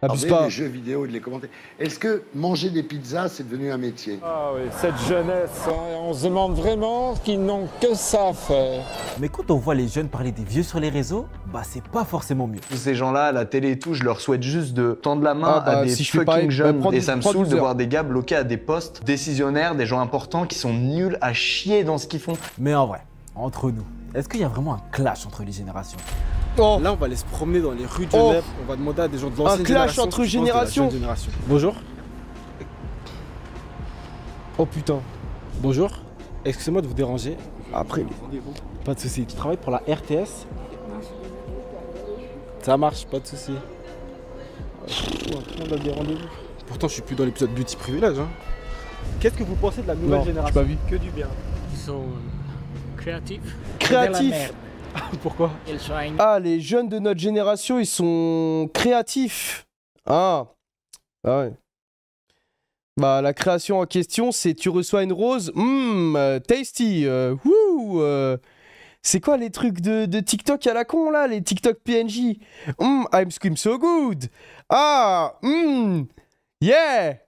Ah, les jeux vidéo et de les commenter. Est-ce que manger des pizzas, c'est devenu un métier Ah oui, cette jeunesse, hein, on se demande vraiment qu'ils n'ont que ça à faire. Mais quand on voit les jeunes parler des vieux sur les réseaux, bah c'est pas forcément mieux. Tous Ces gens-là, à la télé et tout, je leur souhaite juste de tendre la main ah, à bah, des fucking jeunes bah, et ça me saoule de voir des gars bloqués à des postes décisionnaires, des gens importants qui sont nuls à chier dans ce qu'ils font. Mais en vrai, entre nous, est-ce qu'il y a vraiment un clash entre les générations Là, on va aller se promener dans les rues de oh. Genève. On va demander à des gens de l'ancienne génération. Un clash entre générations. Bonjour. Oh putain. Bonjour. Excusez-moi de vous déranger. Après. Pas de soucis Tu travailles pour la RTS Ça marche, pas de soucis. On a des rendez-vous. Pourtant, je suis plus dans l'épisode Beauty Privilege. Hein. Qu'est-ce que vous pensez de la nouvelle génération pas vu. Que du bien. Ils sont euh, créatifs. Créatifs Pourquoi Ah, les jeunes de notre génération, ils sont créatifs. Ah. ah, ouais. Bah, la création en question, c'est tu reçois une rose, mmm, tasty, euh, woo euh. c'est quoi les trucs de, TikTok à la con là, les TikTok PNJ Mmm, I'm scream so good Ah, mmm, yeah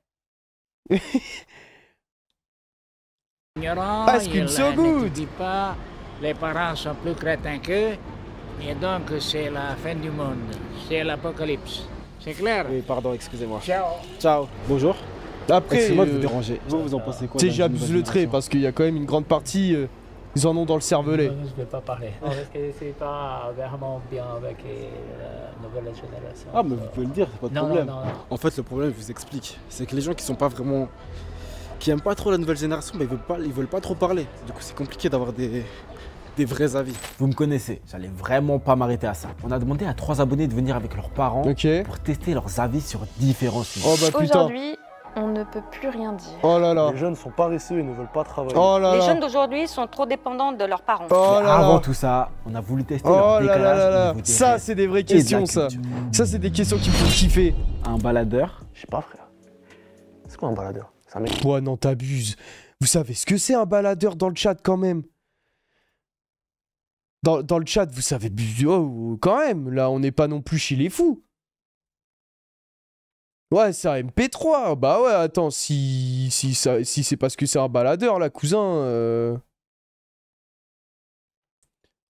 I'm scream so good les parents sont plus crétins qu'eux, et donc c'est la fin du monde, c'est l'apocalypse. C'est clair Oui, pardon, excusez-moi. Ciao. Ciao. Bonjour. Après, excusez-moi de euh, vous déranger. Vous, vous en pensez quoi Si j'abuse le trait parce qu'il y a quand même une grande partie. Euh, ils en ont dans le cervelet. Non, je ne vais pas parler. parce que c'est pas vraiment bien avec euh, la nouvelle génération. Ah, mais vous pouvez le dire, c'est pas de problème. en fait, le problème, je vous explique. C'est que les gens qui sont pas vraiment qui aiment pas trop la nouvelle génération, ils veulent ils veulent pas trop parler. Du coup, c'est compliqué d'avoir des, vrais avis. Vous me connaissez, j'allais vraiment pas m'arrêter à ça. On a demandé à trois abonnés de venir avec leurs parents ok pour tester leurs avis sur différents sujets. Oh, bah, Aujourd'hui, on ne peut plus rien dire. Oh là là. Les jeunes sont paresseux et ne veulent pas travailler. Oh là les jeunes d'aujourd'hui sont trop dépendants de leurs parents. Oh là avant tout ça, on a voulu tester oh leur ça, c'est des vraies questions, ça. Ça, c'est des questions qui font kiffer. Un baladeur Je sais pas, frère. C'est quoi un baladeur C'est un mec. Ouais, non, t'abuses. Vous savez ce que c'est un baladeur dans le chat quand même dans, le chat, vous savez, oh, quand même, là, on n'est pas non plus chez les fous. Ouais, c'est un MP3. Bah ouais, attends, si, si, ça, si c'est parce que c'est un baladeur, là, cousin. Euh.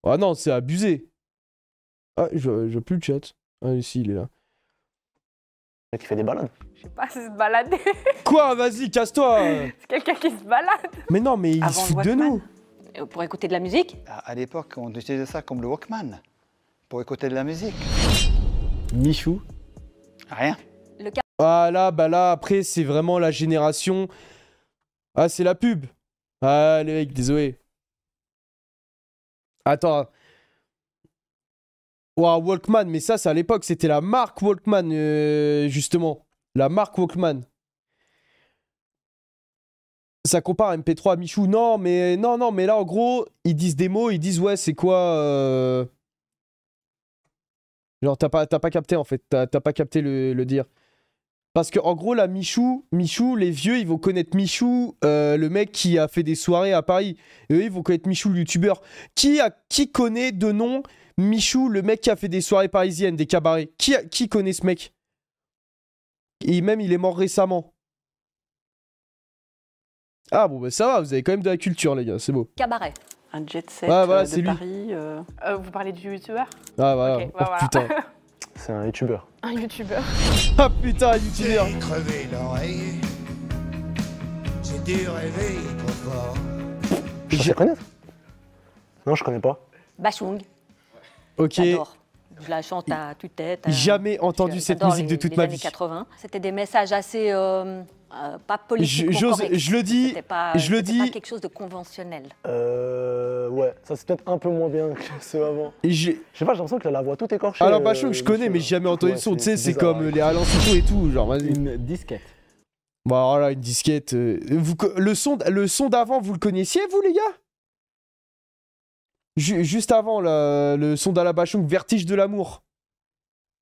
Ah non, c'est abusé. Ah, je, plus le chat. Ah, ici, il est là. Qui fait des balades Je sais pas, c'est se balader. Quoi Vas-y, casse-toi C'est quelqu'un qui se balade Mais non, mais il se fout de nous euh, pour écouter de la musique À, l'époque, on utilisait ça comme le Walkman, pour écouter de la musique. Michou Rien. Ah là, bah là, après, c'est vraiment la génération... Ah, c'est la pub Ah, les mecs, désolé. Attends... Wow, Walkman, mais ça, c'est à l'époque, c'était la marque Walkman, euh, justement. La marque Walkman ça compare MP3 à Michou. Non, mais non, non, mais là, en gros, ils disent des mots, ils disent ouais, c'est quoi. Euh, genre, t'as pas, capté en fait, t'as, pas capté le, dire. Parce que en gros, là, Michou, Michou, les vieux, ils vont connaître Michou, euh, le mec qui a fait des soirées à Paris. eux, ils vont connaître Michou, le youtubeur. Qui, qui connaît de nom Michou, le mec qui a fait des soirées parisiennes, des cabarets Qui, qui connaît ce mec Et même, il est mort récemment. Ah bon, bah ça va, vous avez quand même de la culture, les gars, c'est beau. Cabaret. Un jet set euh, de Paris. Euh. Euh, vous parlez du youtubeur Ah voilà. Oh, bah, putain. c'est un youtubeur. Un youtubeur. ah putain, un youtubeur. J'ai crevé l'oreille. J'ai dû Je sais connaître Non, je connais pas. Bachung. Ok. Je la chante à toute tête hein. Jamais entendu cette musique de toute les ma vie. 80. C'était des messages assez. Euh, pas politique. Je, je le dis. je le dis. quelque chose de conventionnel. Euh, ouais, ça c'est peut-être un peu moins bien que ce avant. Et je sais pas, j'ai l'impression que la voix tout écorchée. Alors Bachung, euh, je connais, mais j'ai jamais entendu le son. Tu sais, c'est comme les Alain et tout. Genre, Une disquette. Bah voilà, une disquette. Euh, le son, le son d'avant, vous le connaissiez, vous les gars juste avant le son d'Alabachung, Vertige de l'amour.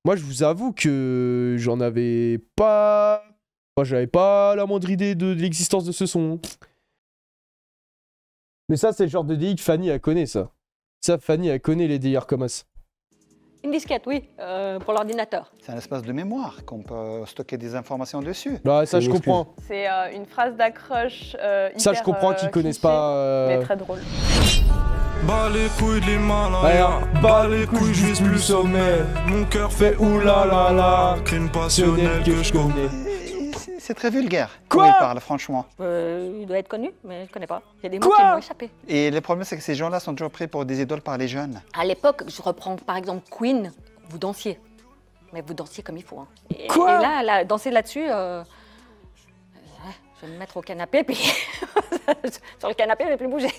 Moi, je vous avoue que j'en avais pas moi, j'avais pas la moindre idée de, l'existence de ce son. Hein. Mais ça, c'est le genre de DI que Fanny, a connu, ça. Ça, Fanny, a connu les délires comme ça. Une disquette, oui, euh, pour l'ordinateur. C'est un espace de mémoire qu'on peut stocker des informations dessus. Bah, ça, je comprends. C'est euh, une phrase d'accroche. Euh, ça, je comprends qu'ils connaissent pas. Mais très drôle. Bas les couilles de hein. bas les couilles, je sommet. Mon cœur fait oulala, crime passionnel que je connais. C'est très vulgaire. Quoi il parle, franchement. Euh, il doit être connu, mais je connais pas. Il y a des mots qui m'ont échappé. Et le problème, c'est que ces gens-là sont toujours pris pour des idoles par les jeunes. À l'époque, je reprends par exemple Queen, vous dansiez. Mais vous dansiez comme il faut. Hein. Et, Quoi et là, danser là-dessus, euh, je vais me mettre au canapé, puis sur le canapé, je vais plus bouger.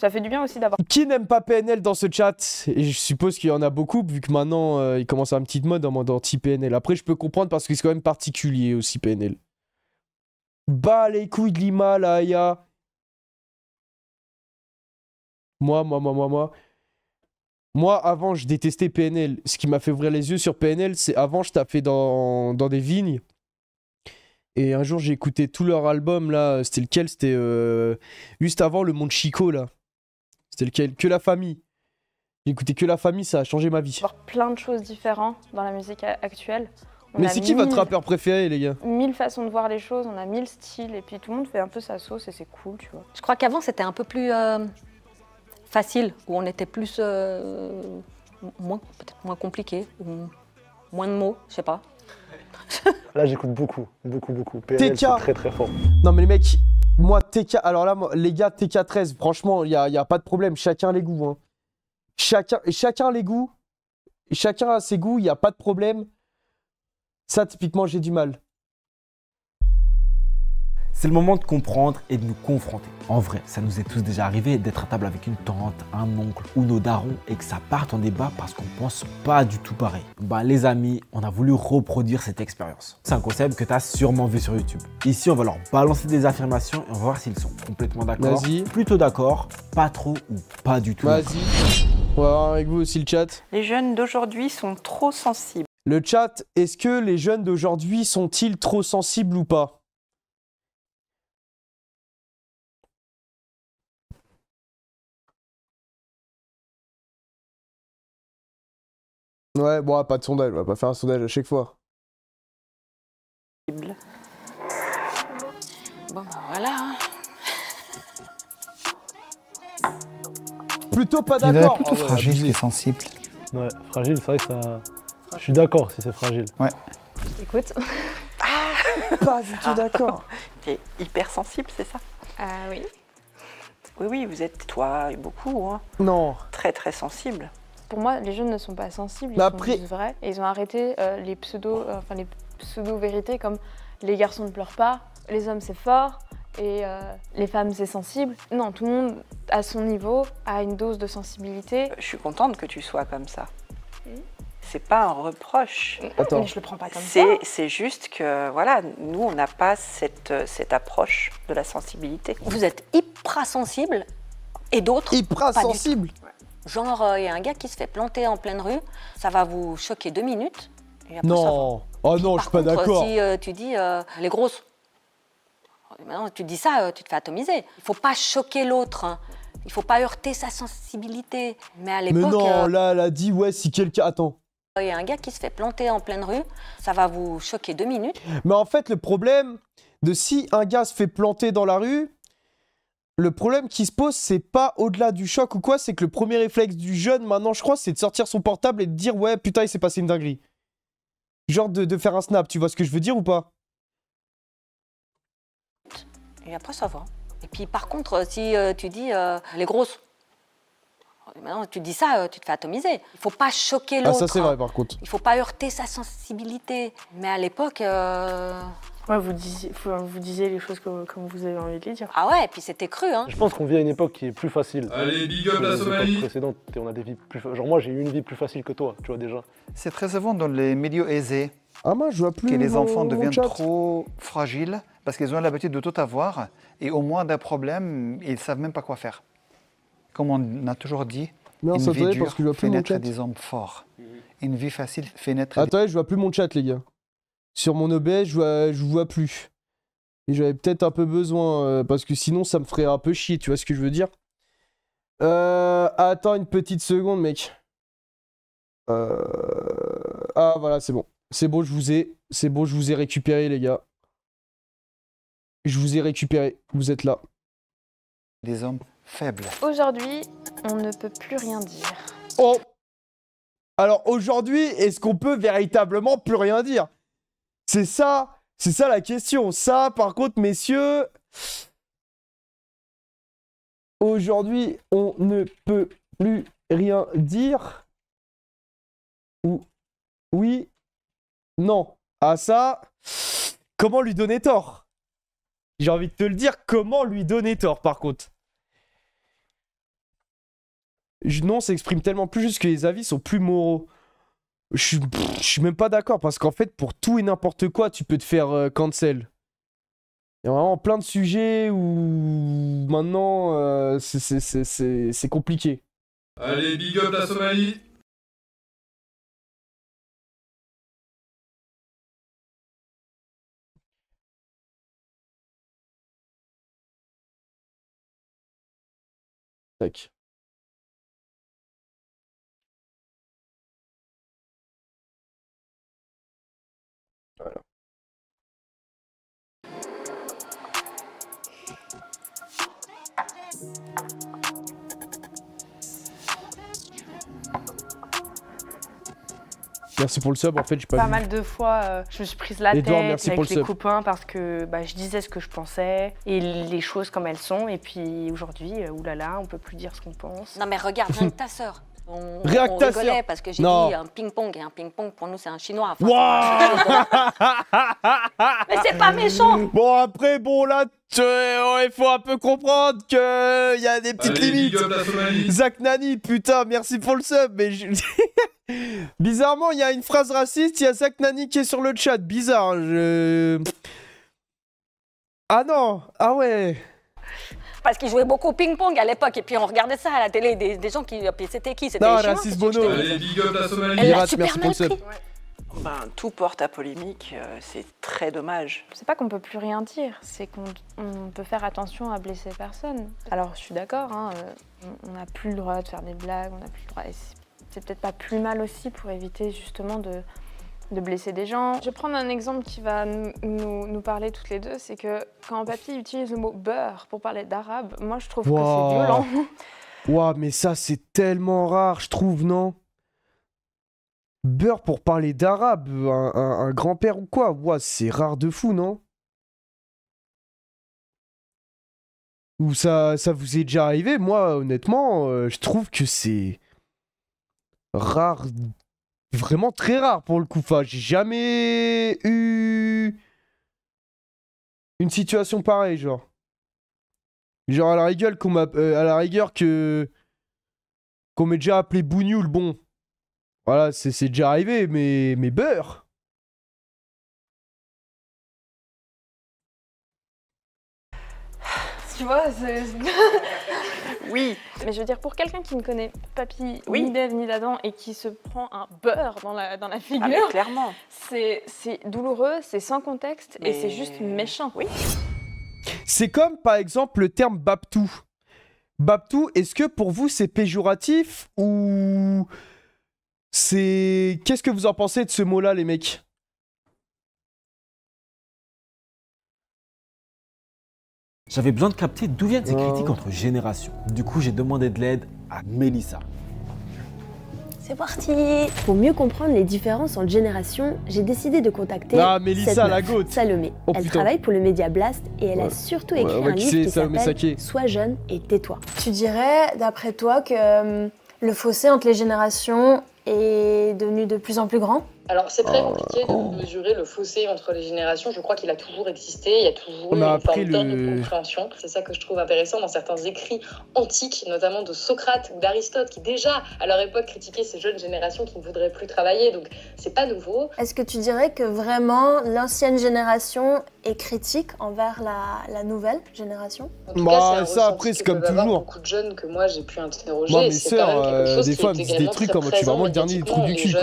Ça fait du bien aussi d'avoir. Qui n'aime pas PNL dans ce chat Et je suppose qu'il y en a beaucoup, vu que maintenant, euh, il commence à un petit mode en mode anti-PNL. Après, je peux comprendre parce que c'est quand même particulier aussi PNL. Bah les couilles de Aya. Moi, moi, moi, moi, moi. Moi, avant, je détestais PNL. Ce qui m'a fait ouvrir les yeux sur PNL, c'est avant, je tapais dans, dans des vignes. Et un jour, j'ai écouté tout leur album, là. C'était lequel C'était euh, juste avant Le Monde Chico, là. C'était lequel Que la famille. J'ai écouté que la famille, ça a changé ma vie. a plein de choses différentes dans la musique actuelle. Mais c'est qui votre rappeur préféré, les gars Mille façons de voir les choses, on a mille styles, et puis tout le monde fait un peu sa sauce et c'est cool, tu vois. Je crois qu'avant, c'était un peu plus euh, facile, où on était plus. Euh, moins, peut-être moins compliqué, ou moins de mots, je sais pas. là, j'écoute beaucoup, beaucoup, beaucoup. TK très très fort. Non, mais les mecs, moi, TK. Alors là, les gars, TK13, franchement, il n'y a, y a, pas de problème, chacun les goûts. Hein. Chacun, chacun les goûts, chacun a ses goûts, il n'y a pas de problème. Ça, typiquement, j'ai du mal. C'est le moment de comprendre et de nous confronter. En vrai, ça nous est tous déjà arrivé d'être à table avec une tante, un oncle ou nos darons et que ça parte en débat parce qu'on pense pas du tout pareil. Bah les amis, on a voulu reproduire cette expérience. C'est un concept que tu as sûrement vu sur YouTube. Ici, on va leur balancer des affirmations et on va voir s'ils sont complètement d'accord, plutôt d'accord, pas trop ou pas du tout. Vas-y. On va voir avec vous aussi le chat. Les jeunes d'aujourd'hui sont trop sensibles. Le chat, est-ce que les jeunes d'aujourd'hui sont-ils trop sensibles ou pas Ouais, bon, pas de sondage, on va pas faire un sondage à chaque fois. Bon, ben voilà. Hein. Plutôt pas d'accord. plutôt oh, fragile et sensible. Ouais, fragile, c'est vrai que ça. Je suis d'accord si c'est fragile. Ouais. Écoute. Ah, pas du tout d'accord. T'es hypersensible, c'est ça Ah euh, oui. Oui, oui, vous êtes, toi et beaucoup, hein, Non. très très sensible. Pour moi, les jeunes ne sont pas sensibles, bah ils sont juste vrais. Et ils ont arrêté euh, les pseudo, euh, enfin les pseudo-vérités comme les garçons ne pleurent pas, les hommes c'est fort et euh, les femmes c'est sensible. Non, tout le monde à son niveau a une dose de sensibilité. Je suis contente que tu sois comme ça c'est pas un reproche. Attends. Mais je le prends pas comme ça. C'est juste que, voilà, nous, on n'a pas cette, euh, cette approche de la sensibilité. Vous êtes hyper sensible et d'autres. Hyper Genre, il euh, y a un gars qui se fait planter en pleine rue, ça va vous choquer deux minutes. Et non, ça oh ah non, je suis pas d'accord. Si euh, tu dis les grosses, maintenant tu dis ça, tu te fais atomiser. Il faut pas choquer l'autre. Il hein. Il faut pas heurter sa sensibilité. Mais à l'époque. Mais non, là, elle a dit, ouais, si quelqu'un. Attends, il y a un gars qui se fait planter en pleine rue, ça va vous choquer deux minutes. Mais en fait, le problème de si un gars se fait planter dans la rue, le problème qui se pose, c'est pas au-delà du choc ou quoi, c'est que le premier réflexe du jeune maintenant, je crois, c'est de sortir son portable et de dire ouais, putain, il s'est passé une dinguerie. Genre de, faire un snap, tu vois ce que je veux dire ou pas Et après, ça va. Et puis par contre, si euh, tu dis euh, les grosses, Oh, maintenant, tu dis ça, euh, tu te fais atomiser. Il faut pas choquer l'autre. Ah, ça, c'est vrai, hein. par contre. Il faut pas heurter sa sensibilité. Mais à l'époque. Euh, vous disiez, vous disiez les choses comme vous avez envie de les dire. Ah ouais, et puis c'était cru, hein. Je pense qu'on vit à une époque qui est plus facile. Allez, big up la Somalie précédente, on a des vies plus. Genre, moi, j'ai eu une vie plus facile que toi, tu vois, déjà. C'est très souvent dans les milieux aisés. Ah, moi, je vois Que les enfants deviennent trop fragiles parce qu'ils ont l'habitude de tout avoir et au moins d'un problème, ils savent même pas quoi faire. Comme on a toujours dit, une vie dure naître des hommes forts. Mhm. Une vie facile fait naître. Attendez, je vois plus mon chat, les gars. Sur mon OBS, je vois, je vois plus. Et j'avais peut-être un peu besoin, euh, parce que sinon ça me ferait un peu chier, tu vois ce que je veux dire euh, Attends une petite seconde, mec. Euh, ah voilà, c'est bon. C'est bon, je vous ai. C'est bon, je vous ai récupéré, les gars. Je vous ai récupéré. Vous êtes là. Des hommes faible. Aujourd'hui, on ne peut plus rien dire. Oh Alors aujourd'hui, est-ce qu'on peut véritablement plus rien dire C'est ça, c'est ça la question. Ça, par contre, messieurs, aujourd'hui, on ne peut plus rien dire. Ou oui, non. À ça, comment lui donner tort J'ai envie de te le dire, comment lui donner tort par contre non s'exprime tellement plus juste que les avis sont plus moraux. Je suis, même pas d'accord parce qu'en fait, pour tout et n'importe quoi, tu peux te faire euh, cancel. Il y a vraiment plein de sujets où maintenant euh, c'est compliqué. Allez, big up la Somalie! Tac. Merci pour le sub. En fait, j'ai pas, mal de fois, euh, je me suis prise la tête avec les copains parce que bah, je disais ce que je pensais et les choses comme elles sont. Et puis aujourd'hui, euh, oulala, on peut plus dire ce qu'on pense. Non mais regarde, rien que ta sœur. On, on rigolait parce que j'ai dit un ping-pong et un ping-pong pour nous c'est un chinois. Enfin, mais c'est pas méchant Bon, après, bon, là, euh, il faut un peu comprendre qu'il y a des petites limites. Zac Zach Nani, putain, merci pour le sub, mais je- Bizarrement, il y a une phrase raciste, il y a Zach Nani qui est sur le chat. Bizarre, hein, Ah non, ah ouais parce qu'il jouait beaucoup au ping-pong à l'époque. Et puis on regardait ça à la télé, des, gens qui. Euh, c'était qui C'était les Raciste Bono. les big la Somalie. tout porte à polémique, euh, c'est très dommage. C'est pas qu'on peut plus rien dire, c'est qu'on peut faire attention à blesser personne. Alors je suis d'accord, hein, euh, on n'a plus le droit de faire des blagues, on n'a plus le droit c'est peut-être pas plus mal aussi pour éviter justement de, de blesser des gens. Je vais prendre un exemple qui va nous, parler toutes les deux, c'est que quand Papy utilise le mot beurre pour parler d'arabe, moi je trouve que c'est violent. Waouh, mais ça c'est tellement rare, je trouve, non Beurre pour parler d'arabe, un, grand-père ou quoi Waouh, c'est rare de fou, non Ou ça, ça vous est déjà arrivé Moi, honnêtement, euh, je trouve que c'est rare, vraiment très rare pour le coup. Enfin, j'ai jamais eu une situation pareille, genre. Genre à la rigueur qu'on m'a, euh, à la rigueur que qu'on m'ait déjà appelé Bougnoul, bon. Voilà, c'est, déjà arrivé, mais mais beurre. Tu vois, c'est. Oui. Mais je veux dire, pour quelqu'un qui ne connaît Papy oui. ni d'Ève ni d'Adam et qui se prend un beurre dans la, dans la ah, figure, clairement. c'est douloureux, c'est sans contexte et c'est juste méchant. Oui. C'est comme par exemple le terme Babtou. Babtou, est-ce que pour vous c'est péjoratif ou c'est. Qu'est-ce que vous en pensez de ce mot-là, les mecs J'avais besoin de capter d'où viennent ces critiques entre générations. Du coup, j'ai demandé de l'aide à Mélissa. C'est parti Pour mieux comprendre les différences entre générations, j'ai décidé de contacter ah, Salomé. Oh, elle travaille pour le Media Blast et elle a surtout écrit un livre qui s'appelle « Sois jeune et tais-toi ». Tu dirais, d'après toi, que euh, le fossé entre les générations est devenu de plus en plus grand alors c'est très oh, compliqué de oh. mesurer le fossé entre les générations. Je crois qu'il a toujours existé, il y a toujours eu une forme C'est ça que je trouve intéressant dans certains écrits antiques, notamment de Socrate ou d'Aristote, qui déjà à leur époque critiquaient ces jeunes générations qui ne voudraient plus travailler. Donc c'est pas nouveau. Est-ce que tu dirais que vraiment l'ancienne génération est critique envers la, nouvelle génération en tout bah, Ça après c'est comme toujours. Beaucoup de jeunes que moi j'ai pu interroger. Moi mes sœurs, euh, des fois me des trucs comme tu vraiment le dernier truc du cul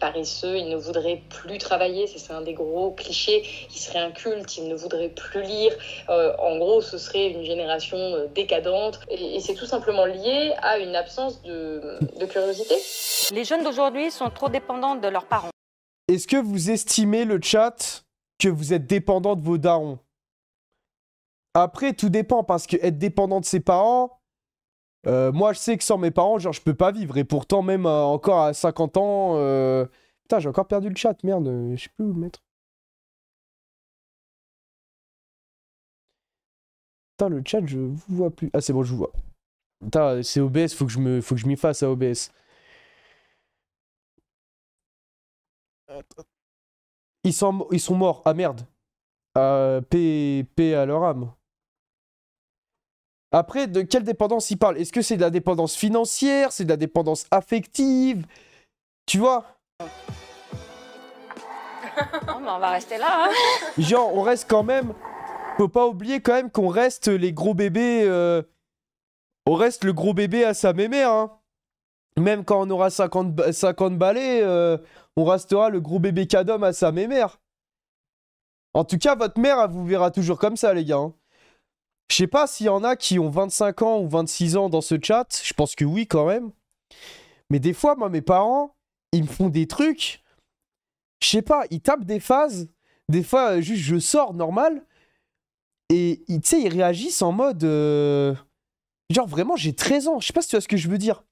paresseux, ils ne voudraient plus travailler, c'est un des gros clichés, ils seraient incultes, ils ne voudraient plus lire, euh, en gros ce serait une génération euh, décadente, et, c'est tout simplement lié à une absence de, curiosité. Les jeunes d'aujourd'hui sont trop dépendants de leurs parents. Est-ce que vous estimez le chat que vous êtes dépendant de vos darons après, tout dépend parce que être dépendant de ses parents, euh, moi, je sais que sans mes parents, genre, je peux pas vivre. Et pourtant, même euh, encore à 50 ans. Euh, putain, j'ai encore perdu le chat, merde, je sais plus où le mettre. Putain, le chat, je vous vois plus. Ah, c'est bon, je vous vois. Putain, c'est OBS, faut que je faut que je m'y fasse à OBS. Ils sont, ils sont morts. Ah merde. paix, P à leur âme. Après, de quelle dépendance il parle Est-ce que c'est de la dépendance financière C'est de la dépendance affective Tu vois oh, on va rester là. Hein. Genre, on reste quand même. Faut pas oublier quand même qu'on reste les gros bébés. Euh, on reste le gros bébé à sa mémère. Hein. Même quand on aura 50, balais, euh, on restera le gros bébé cadom à sa mémère. En tout cas, votre mère, elle vous verra toujours comme ça, les gars. Hein. Je sais pas s'il y en a qui ont 25 ans ou 26 ans dans ce chat. Je pense que oui, quand même. Mais des fois, moi, mes parents, ils me font des trucs. Je sais pas, ils tapent des phases. Des fois, euh, juste, je sors normal. Et, tu sais, ils réagissent en mode. Euh, genre, vraiment, j'ai 13 ans. Je sais pas si tu vois ce que je veux dire.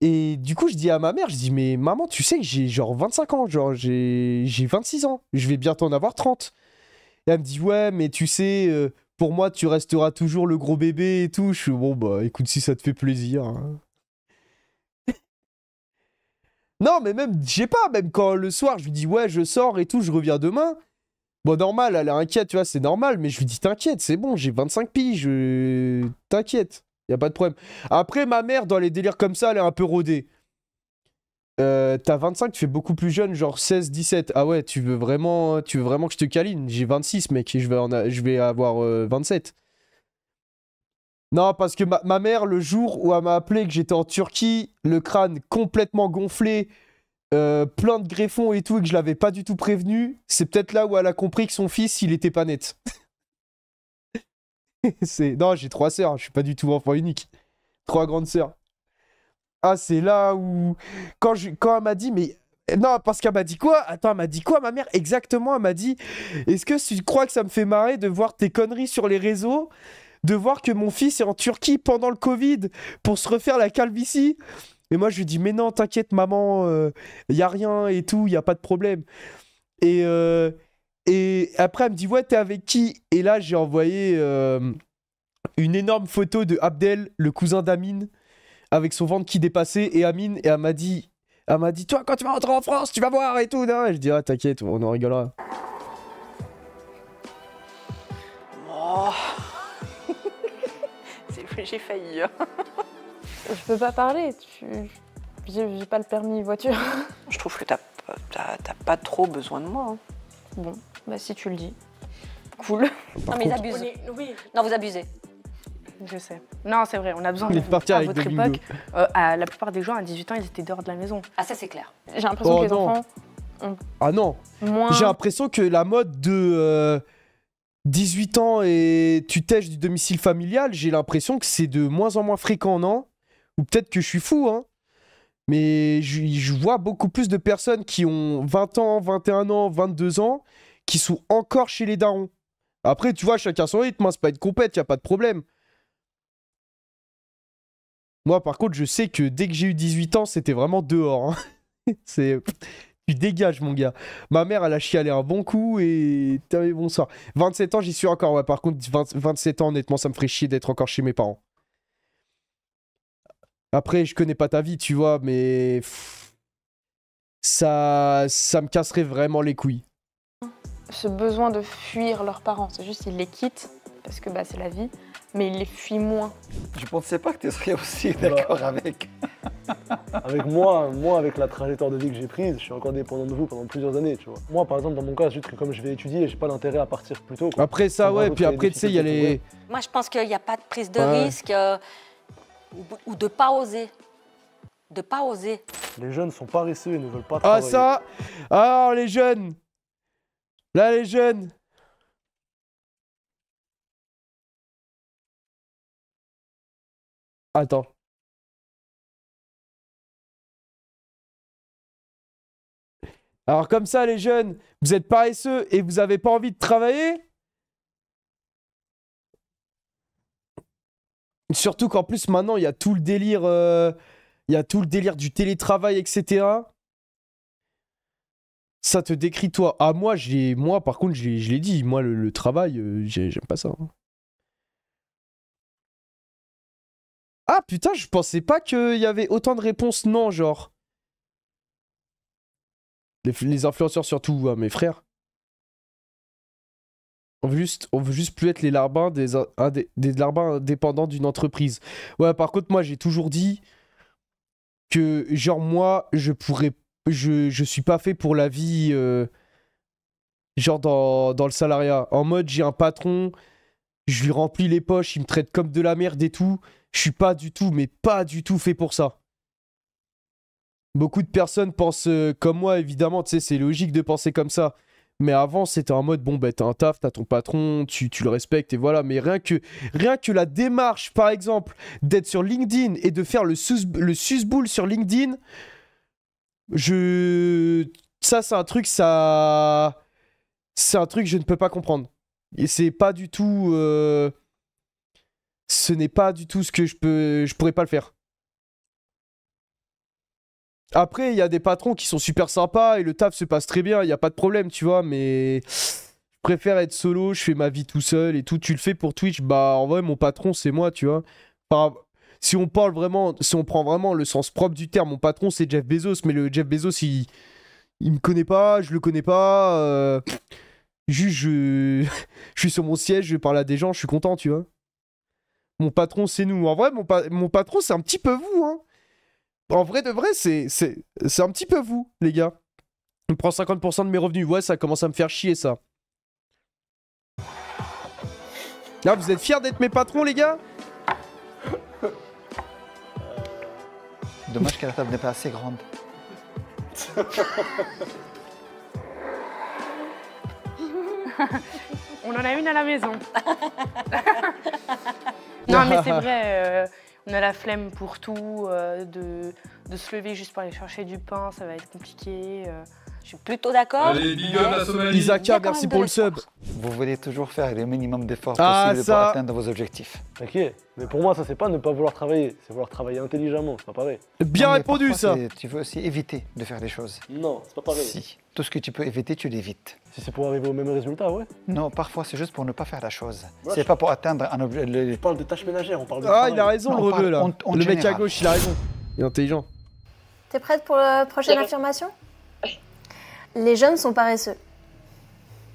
Et du coup, je dis à ma mère, je dis, mais maman, tu sais que j'ai genre 25 ans, genre j'ai 26 ans, je vais bientôt en avoir 30. Et elle me dit, ouais, mais tu sais, euh, pour moi, tu resteras toujours le gros bébé et tout. Je bon, bah écoute, si ça te fait plaisir. Hein. non, mais même, je sais pas, même quand le soir, je lui dis ouais, je sors et tout, je reviens demain. Bon, normal, elle est inquiète, tu vois, c'est normal, mais je lui dis t'inquiète, c'est bon, j'ai 25 piges, je... t'inquiète, y a pas de problème. Après, ma mère, dans les délires comme ça, elle est un peu rodée. Euh, t'as 25, tu fais beaucoup plus jeune, genre 16, 17. Ah ouais, tu veux vraiment, tu veux vraiment que je te câline J'ai 26, mec, je vais, en avoir 27. Euh, non, parce que ma, mère, le jour où elle m'a appelé que j'étais en Turquie, le crâne complètement gonflé, euh, plein de greffons et tout, et que je l'avais pas du tout prévenu, c'est peut-être là où elle a compris que son fils, il était pas net. non, j'ai trois sœurs, hein, je suis pas du tout enfant unique. Trois grandes sœurs. Ah, c'est là où. Quand, Quand elle m'a dit, mais. Non, parce qu'elle m'a dit quoi Attends, elle m'a dit quoi, ma mère Exactement, elle m'a dit Est-ce que tu crois que ça me fait marrer de voir tes conneries sur les réseaux De voir que mon fils est en Turquie pendant le Covid pour se refaire la calvitie Et moi, je lui dis Mais non, t'inquiète, maman, il euh, y a rien et tout, il y a pas de problème. Et, euh, et après, elle me dit Ouais, t'es avec qui Et là, j'ai envoyé euh, une énorme photo de Abdel, le cousin d'Amine avec son ventre qui dépassait et Amine et elle m'a dit m'a dit toi quand tu vas rentrer en France tu vas voir et tout et je dis ah t'inquiète on en rigolera oh. j'ai failli hein. je peux pas parler tu j'ai pas le permis voiture je trouve que t'as pas trop besoin de moi hein. bon bah si tu le dis cool non, mais ils oui. non vous abusez je sais. Non, c'est vrai, on a besoin de, partir à votre époque. Euh, à la plupart des gens, à 18 ans, ils étaient dehors de la maison. Ah, ça, c'est clair. J'ai l'impression oh, que les enfants. Ah non Moins... J'ai l'impression que la mode de. 18 euh, ans et tu tèches du domicile familial, j'ai l'impression que c'est de moins en moins fréquent, non Ou peut-être que je suis fou, hein Mais je, vois beaucoup plus de personnes qui ont 20 ans, 21 ans, 22 ans, qui sont encore chez les darons. Après, tu vois, chacun son rythme, moi hein, c'est pas une compète, y a pas de problème. Moi, par contre, je sais que dès que j'ai eu 18 ans, c'était vraiment dehors. Hein. c'est. Tu dégages, mon gars. Ma mère, elle a chialé un bon coup et. T'avais bonsoir. 27 ans, j'y suis encore. par contre, 27 ans, honnêtement, ça me ferait chier d'être encore chez mes parents. Après, je connais pas ta vie, tu vois, mais. Ça. Ça me casserait vraiment les couilles. Ce besoin de fuir leurs parents, c'est juste, ils les quittent parce que bah, c'est la vie mais il les fuit moins. Je pensais pas que tu serais aussi d'accord avec. avec moi, moi, avec la trajectoire de vie que j'ai prise, je suis encore dépendant de vous pendant plusieurs années, tu vois. Moi, par exemple, dans mon cas, juste que comme je vais étudier, j'ai pas d'intérêt à partir plus tôt. Après ça, ouais, puis après, tu sais, il y a les. Moi, je pense qu'il n'y a pas de prise de risque euh, ou, ou de pas oser de pas oser. Les jeunes sont paresseux et ne veulent pas ah, travailler. Ah ça Alors les jeunes Là les jeunes Attends. Alors comme ça, les jeunes, vous êtes paresseux et vous n'avez pas envie de travailler Surtout qu'en plus, maintenant, il y a tout le délire... Euh, il y a tout le délire du télétravail, etc. Ça te décrit toi. Ah moi, moi par contre, je l'ai dit. Moi, le, travail, euh, j'aime pas ça. Hein. Ah putain, je pensais pas qu'il y avait autant de réponses non, genre. Les, influenceurs surtout, hein, mes frères. On veut, juste, on veut juste plus être les larbins, des, larbins indépendants d'une entreprise. Ouais, par contre, moi, j'ai toujours dit que, genre, moi, je pourrais... Je, je suis pas fait pour la vie, euh, genre, dans, dans le salariat. En mode, j'ai un patron, je lui remplis les poches, il me traite comme de la merde et tout. Je suis pas du tout, mais pas du tout fait pour ça. Beaucoup de personnes pensent euh, comme moi, évidemment, tu sais, c'est logique de penser comme ça. Mais avant, c'était en mode, bon, ben, t'as un taf, t'as ton patron, tu, le respectes et voilà. Mais rien que, rien que la démarche, par exemple, d'être sur LinkedIn et de faire le, sus, le susboule sur LinkedIn, je. Ça, c'est un truc, ça. C'est un truc, je ne peux pas comprendre. Et c'est pas du tout. Euh, ce n'est pas du tout ce que je peux. Je pourrais pas le faire. Après, il y a des patrons qui sont super sympas et le taf se passe très bien, il n'y a pas de problème, tu vois, mais je préfère être solo, je fais ma vie tout seul et tout. Tu le fais pour Twitch, bah en vrai, mon patron, c'est moi, tu vois. si on parle vraiment, si on prend vraiment le sens propre du terme, mon patron, c'est Jeff Bezos, mais le Jeff Bezos, il, il me connaît pas, je le connais pas. Euh, Juste, je... suis sur mon siège, je parle à des gens, je suis content, tu vois. Mon patron, c'est nous. En vrai, mon, patron, c'est un petit peu vous, hein. En vrai, de vrai, c'est un petit peu vous, les gars. On prend 50% de mes revenus. Ouais, ça commence à me faire chier, ça. Là, ah, vous êtes fiers d'être mes patrons, les gars Dommage que la table n'est pas assez grande. on en a une à la maison. non, mais c'est vrai, euh, on a la flemme pour tout, euh, de, se lever juste pour aller chercher du pain, ça va être compliqué. Euh. Je suis plutôt d'accord. Euh, Isaka, merci pour le sub. Vous voulez toujours faire le minimum d'efforts ah, possible pour atteindre vos objectifs. Ok. Mais pour moi, ça, c'est pas ne pas vouloir travailler. C'est vouloir travailler intelligemment. C'est pas pareil. Bien répondu, ça. Tu veux aussi éviter de faire des choses. Non, c'est pas pareil. Si. Tout ce que tu peux éviter, tu l'évites. c'est pour arriver au même résultat, ouais. Non, parfois, c'est juste pour ne pas faire la chose. C'est pas pour atteindre un objectif. le- parle de tâches ménagères, on parle de. Ah, il a raison, le là. mec à gauche, il a raison. Il est intelligent. T'es prête pour la prochaine affirmation les jeunes sont paresseux.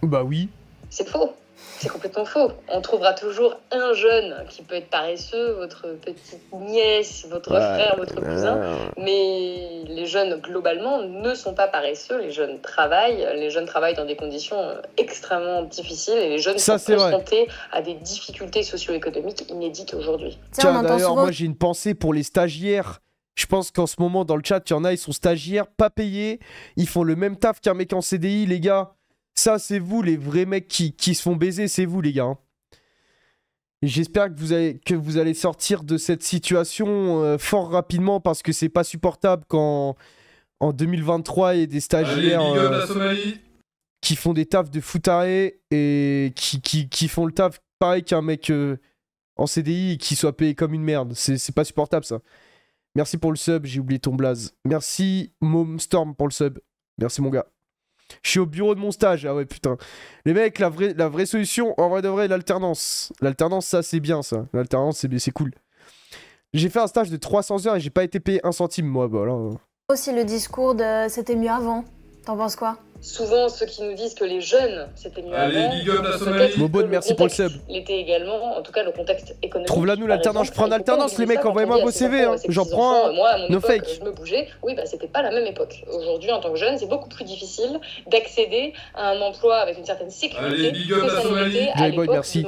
Bah oui. C'est faux. C'est complètement faux. On trouvera toujours un jeune qui peut être paresseux, votre petite nièce, votre frère, votre cousin. mais les jeunes, globalement, ne sont pas paresseux. Les jeunes travaillent. Les jeunes travaillent dans des conditions euh, extrêmement difficiles. Et les jeunes sont confrontés à des difficultés socio-économiques inédites aujourd'hui. Tiens, d'ailleurs, moi j'ai une pensée pour les stagiaires je pense qu'en ce moment, dans le chat, il y en a, ils sont stagiaires, pas payés. Ils font le même taf qu'un mec en CDI, les gars. Ça, c'est vous, les vrais mecs qui, qui se font baiser, c'est vous, les gars. Hein. J'espère que vous, allez, que vous allez sortir de cette situation euh, fort rapidement parce que c'est pas supportable quand en 2023 il y a des stagiaires euh, qui font des tafs de foutaré et qui, qui, font le taf pareil qu'un mec euh, en CDI et qui soit payé comme une merde. C'est pas supportable ça. Merci pour le sub, j'ai oublié ton blaze. Merci Momstorm pour le sub. Merci mon gars. Je suis au bureau de mon stage. Ah ouais, putain. Les mecs, la vraie, la vraie solution, en vrai de vrai, l'alternance. L'alternance, ça, c'est bien, ça. L'alternance, c'est cool. J'ai fait un stage de 300 heures et j'ai pas été payé un centime, moi. Bah, Aussi le discours de c'était mieux avant. T'en penses quoi Souvent, ceux qui nous disent que les jeunes, c'était mieux Allez, avant. Big up la Somalie. merci pour le sub. L'était également, en tout cas, le contexte économique. Trouve-la nous l'alternance. Je prends l'alternance, les mecs. Envoyez-moi vos CV. Hein. J'en prends. Moi, à mon je me bougeais. Oui, bah, c'était pas la même époque. Aujourd'hui, en tant que jeune, c'est beaucoup plus difficile d'accéder à un emploi avec une certaine sécurité. Allez, big up la Somalie. Boy, merci.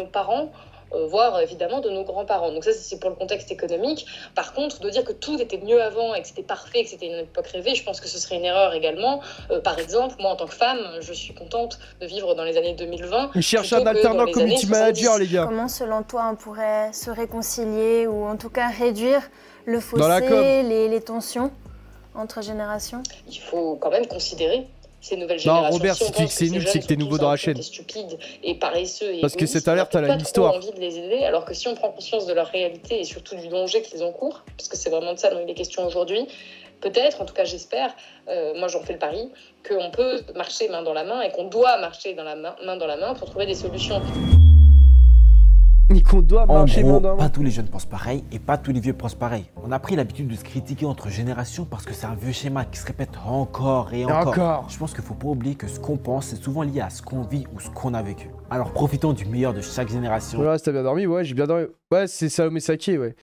Euh, voire évidemment de nos grands-parents. Donc ça, c'est pour le contexte économique. Par contre, de dire que tout était mieux avant et que c'était parfait, que c'était une époque rêvée, je pense que ce serait une erreur également. Euh, par exemple, moi, en tant que femme, je suis contente de vivre dans les années 2020. Je cherche un alternant community manager, les gars. Comment, selon toi, on pourrait se réconcilier ou en tout cas réduire le fossé, les, les tensions entre générations Il faut quand même considérer ces nouvelles générations. Non, Robert, si, que c'est nul, c'est que t'es nouveau dans la chaîne. Stupide et paresseux. Parce que cette alerte, elle a une histoire. envie de les aider, alors que si on prend conscience de leur réalité et surtout du danger qu'ils encourent, parce que c'est vraiment de ça dont il est question aujourd'hui, peut-être, en tout cas j'espère, euh, moi j'en fais le pari, qu'on peut marcher main dans la main et qu'on doit marcher dans la main, main dans la main pour trouver des solutions qu'on doit marcher en gros, Pas tous les jeunes pensent pareil et pas tous les vieux pensent pareil. On a pris l'habitude de se critiquer entre générations parce que c'est un vieux schéma qui se répète encore et encore. Je pense qu'il faut pas oublier que ce qu'on pense est souvent lié à ce qu'on vit ou ce qu'on a vécu. Alors profitons du meilleur de chaque génération. Voilà, t'as bien dormi, ouais, j'ai bien dormi. Ouais, c'est Salomé Saki, ouais.